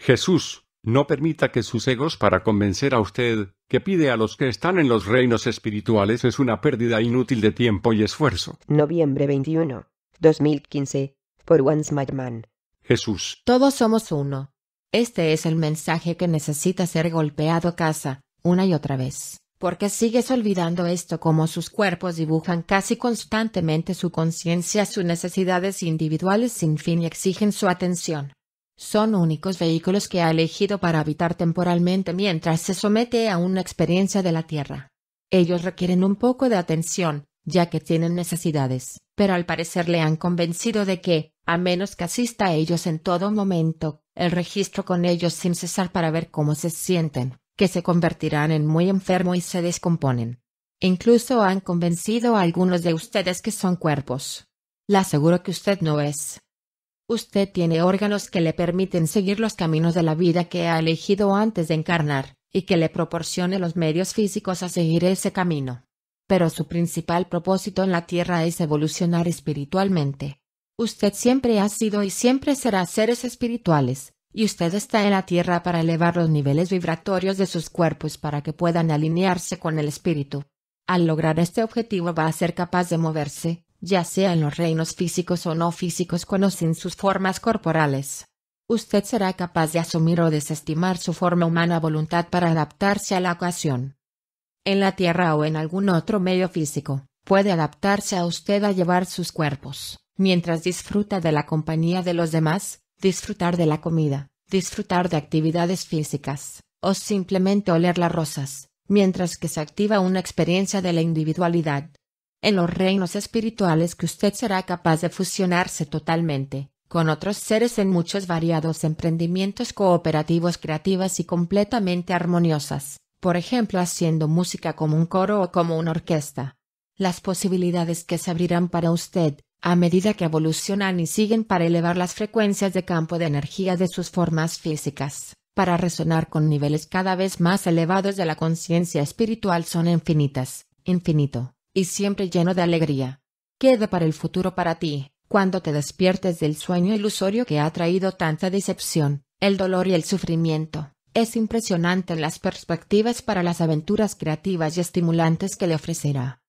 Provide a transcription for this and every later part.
Jesús, no permita que sus egos para convencer a usted, que pide a los que están en los reinos espirituales es una pérdida inútil de tiempo y esfuerzo. Noviembre 21, 2015, por Smart Man. Jesús. Todos somos uno. Este es el mensaje que necesita ser golpeado a casa, una y otra vez. Porque sigues olvidando esto como sus cuerpos dibujan casi constantemente su conciencia, sus necesidades individuales sin fin y exigen su atención son únicos vehículos que ha elegido para habitar temporalmente mientras se somete a una experiencia de la Tierra. Ellos requieren un poco de atención, ya que tienen necesidades, pero al parecer le han convencido de que, a menos que asista a ellos en todo momento, el registro con ellos sin cesar para ver cómo se sienten, que se convertirán en muy enfermo y se descomponen. Incluso han convencido a algunos de ustedes que son cuerpos. Le aseguro que usted no es. Usted tiene órganos que le permiten seguir los caminos de la vida que ha elegido antes de encarnar, y que le proporcione los medios físicos a seguir ese camino. Pero su principal propósito en la Tierra es evolucionar espiritualmente. Usted siempre ha sido y siempre será seres espirituales, y usted está en la Tierra para elevar los niveles vibratorios de sus cuerpos para que puedan alinearse con el espíritu. Al lograr este objetivo va a ser capaz de moverse, ya sea en los reinos físicos o no físicos conocen sus formas corporales. Usted será capaz de asumir o desestimar su forma humana voluntad para adaptarse a la ocasión. En la Tierra o en algún otro medio físico, puede adaptarse a usted a llevar sus cuerpos, mientras disfruta de la compañía de los demás, disfrutar de la comida, disfrutar de actividades físicas, o simplemente oler las rosas, mientras que se activa una experiencia de la individualidad en los reinos espirituales que usted será capaz de fusionarse totalmente con otros seres en muchos variados emprendimientos cooperativos creativas y completamente armoniosas, por ejemplo haciendo música como un coro o como una orquesta. Las posibilidades que se abrirán para usted, a medida que evolucionan y siguen para elevar las frecuencias de campo de energía de sus formas físicas, para resonar con niveles cada vez más elevados de la conciencia espiritual son infinitas, infinito y siempre lleno de alegría. Queda para el futuro para ti, cuando te despiertes del sueño ilusorio que ha traído tanta decepción, el dolor y el sufrimiento. Es impresionante las perspectivas para las aventuras creativas y estimulantes que le ofrecerá.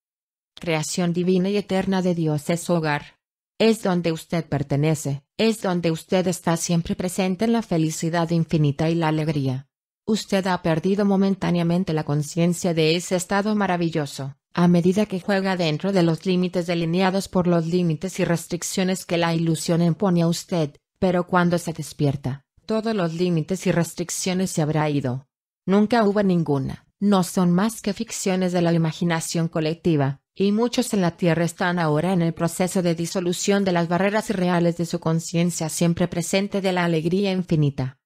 Creación divina y eterna de Dios es su hogar. Es donde usted pertenece, es donde usted está siempre presente en la felicidad infinita y la alegría. Usted ha perdido momentáneamente la conciencia de ese estado maravilloso, a medida que juega dentro de los límites delineados por los límites y restricciones que la ilusión impone a usted, pero cuando se despierta, todos los límites y restricciones se habrá ido. Nunca hubo ninguna, no son más que ficciones de la imaginación colectiva, y muchos en la Tierra están ahora en el proceso de disolución de las barreras irreales de su conciencia siempre presente de la alegría infinita.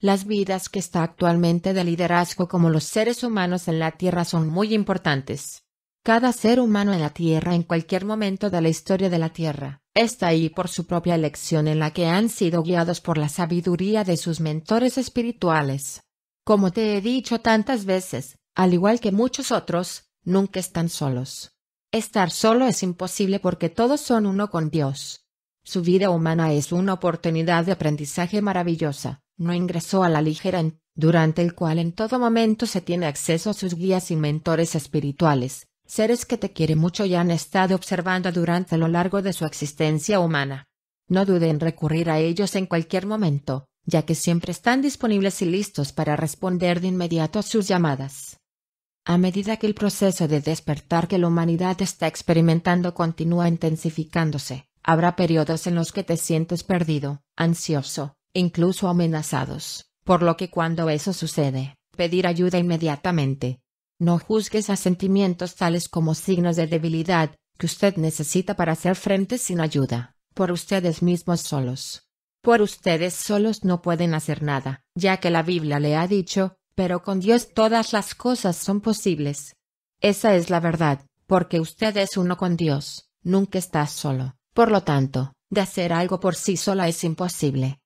Las vidas que está actualmente de liderazgo como los seres humanos en la Tierra son muy importantes. Cada ser humano en la Tierra en cualquier momento de la historia de la Tierra, está ahí por su propia elección en la que han sido guiados por la sabiduría de sus mentores espirituales. Como te he dicho tantas veces, al igual que muchos otros, nunca están solos. Estar solo es imposible porque todos son uno con Dios. Su vida humana es una oportunidad de aprendizaje maravillosa, no ingresó a la ligera en, durante el cual en todo momento se tiene acceso a sus guías y mentores espirituales, seres que te quiere mucho ya han estado observando durante lo largo de su existencia humana. No dude en recurrir a ellos en cualquier momento, ya que siempre están disponibles y listos para responder de inmediato a sus llamadas. A medida que el proceso de despertar que la humanidad está experimentando continúa intensificándose, habrá periodos en los que te sientes perdido, ansioso, incluso amenazados, por lo que cuando eso sucede, pedir ayuda inmediatamente, no juzgues a sentimientos tales como signos de debilidad, que usted necesita para hacer frente sin ayuda, por ustedes mismos solos. Por ustedes solos no pueden hacer nada, ya que la Biblia le ha dicho, pero con Dios todas las cosas son posibles. Esa es la verdad, porque usted es uno con Dios, nunca está solo, por lo tanto, de hacer algo por sí sola es imposible.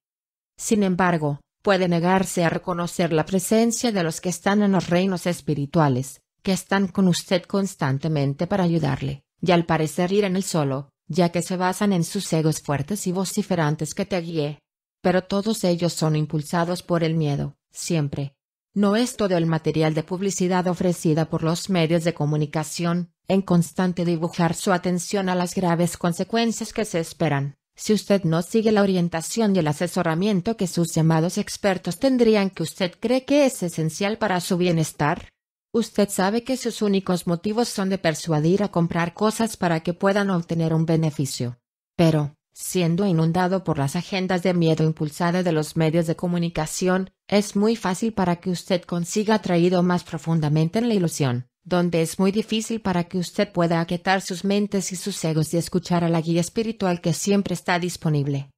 Sin embargo, puede negarse a reconocer la presencia de los que están en los reinos espirituales, que están con usted constantemente para ayudarle, y al parecer ir en él solo, ya que se basan en sus egos fuertes y vociferantes que te guíe. Pero todos ellos son impulsados por el miedo, siempre. No es todo el material de publicidad ofrecida por los medios de comunicación, en constante dibujar su atención a las graves consecuencias que se esperan si usted no sigue la orientación y el asesoramiento que sus llamados expertos tendrían que usted cree que es esencial para su bienestar. Usted sabe que sus únicos motivos son de persuadir a comprar cosas para que puedan obtener un beneficio. Pero, siendo inundado por las agendas de miedo impulsada de los medios de comunicación, es muy fácil para que usted consiga atraído más profundamente en la ilusión donde es muy difícil para que usted pueda aquietar sus mentes y sus egos y escuchar a la guía espiritual que siempre está disponible.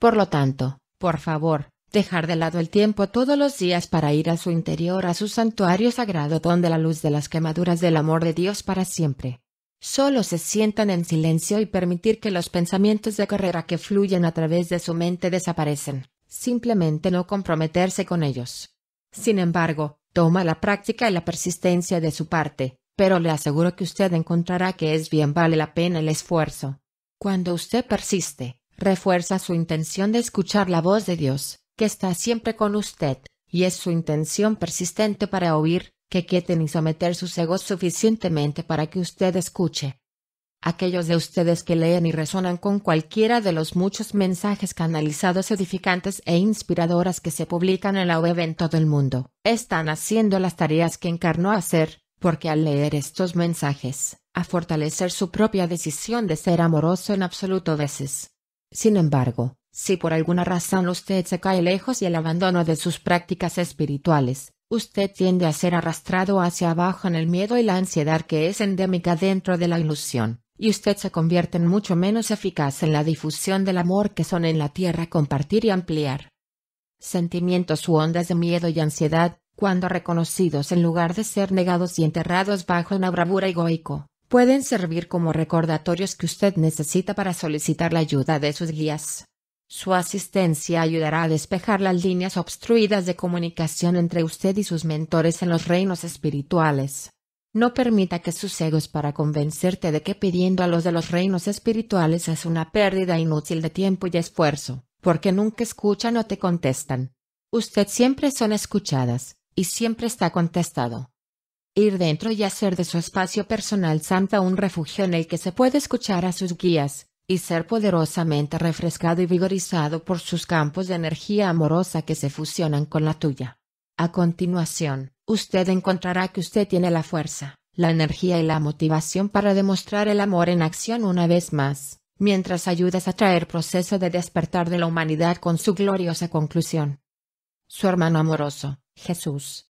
Por lo tanto, por favor, dejar de lado el tiempo todos los días para ir a su interior, a su santuario sagrado donde la luz de las quemaduras del amor de Dios para siempre. Solo se sientan en silencio y permitir que los pensamientos de carrera que fluyen a través de su mente desaparecen, simplemente no comprometerse con ellos. Sin embargo, Toma la práctica y la persistencia de su parte, pero le aseguro que usted encontrará que es bien vale la pena el esfuerzo. Cuando usted persiste, refuerza su intención de escuchar la voz de Dios, que está siempre con usted, y es su intención persistente para oír, que quiten y someter sus egos suficientemente para que usted escuche. Aquellos de ustedes que leen y resonan con cualquiera de los muchos mensajes canalizados edificantes e inspiradoras que se publican en la web en todo el mundo, están haciendo las tareas que encarnó hacer, porque al leer estos mensajes, a fortalecer su propia decisión de ser amoroso en absoluto veces. Sin embargo, si por alguna razón usted se cae lejos y el abandono de sus prácticas espirituales, usted tiende a ser arrastrado hacia abajo en el miedo y la ansiedad que es endémica dentro de la ilusión y usted se convierte en mucho menos eficaz en la difusión del amor que son en la tierra compartir y ampliar. Sentimientos u ondas de miedo y ansiedad, cuando reconocidos en lugar de ser negados y enterrados bajo una bravura egoico, pueden servir como recordatorios que usted necesita para solicitar la ayuda de sus guías. Su asistencia ayudará a despejar las líneas obstruidas de comunicación entre usted y sus mentores en los reinos espirituales. No permita que sus egos para convencerte de que pidiendo a los de los reinos espirituales es una pérdida inútil de tiempo y esfuerzo, porque nunca escuchan o te contestan. Usted siempre son escuchadas, y siempre está contestado. Ir dentro y hacer de su espacio personal santa un refugio en el que se puede escuchar a sus guías, y ser poderosamente refrescado y vigorizado por sus campos de energía amorosa que se fusionan con la tuya. A continuación, usted encontrará que usted tiene la fuerza, la energía y la motivación para demostrar el amor en acción una vez más, mientras ayudas a traer proceso de despertar de la humanidad con su gloriosa conclusión. Su hermano amoroso, Jesús,